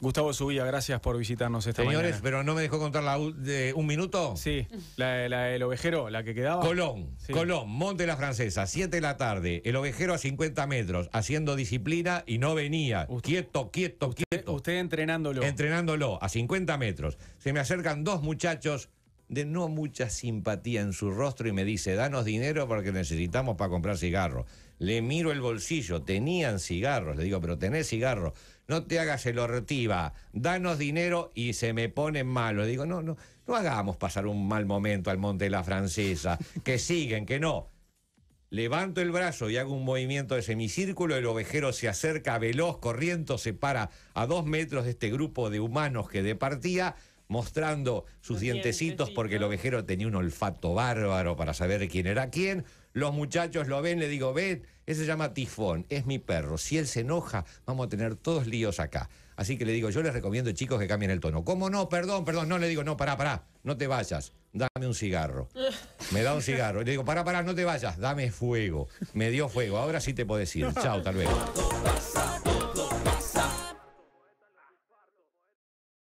Gustavo Subía, gracias por visitarnos esta mañana. Señores, pero no me dejó contar la de un minuto. Sí, la, el ovejero, la que quedaba. Colón, Colón, Monte la Francesa, 7 de la tarde, el ovejero a 50 metros, haciendo disciplina y no venía. quieto, quieto, quieto. Usted entrenándolo. entrenándolo a 50 metros. Se me acercan dos muchachos de no mucha simpatía en su rostro y me dice, danos dinero porque necesitamos para comprar cigarros. Le miro el bolsillo, tenían cigarros, le digo, pero tenés cigarros, no te hagas el ortiva, danos dinero y se me ponen malo. Le digo, no, no, no hagamos pasar un mal momento al Monte de la Francesa, que siguen, que no. Levanto el brazo y hago un movimiento de semicírculo, el ovejero se acerca veloz, corriendo, se para a dos metros de este grupo de humanos que departía, mostrando sus dientecitos porque el ovejero tenía un olfato bárbaro para saber quién era quién. Los muchachos lo ven, le digo, ven, ese se llama Tifón, es mi perro. Si él se enoja, vamos a tener todos líos acá. Así que le digo, yo les recomiendo, chicos, que cambien el tono. ¿Cómo no? Perdón, perdón. No, le digo, no, pará, pará, no te vayas. Dame un cigarro. Me da un cigarro. Le digo, pará, pará, no te vayas. Dame fuego. Me dio fuego. Ahora sí te puedo decir. Chao, tal vez.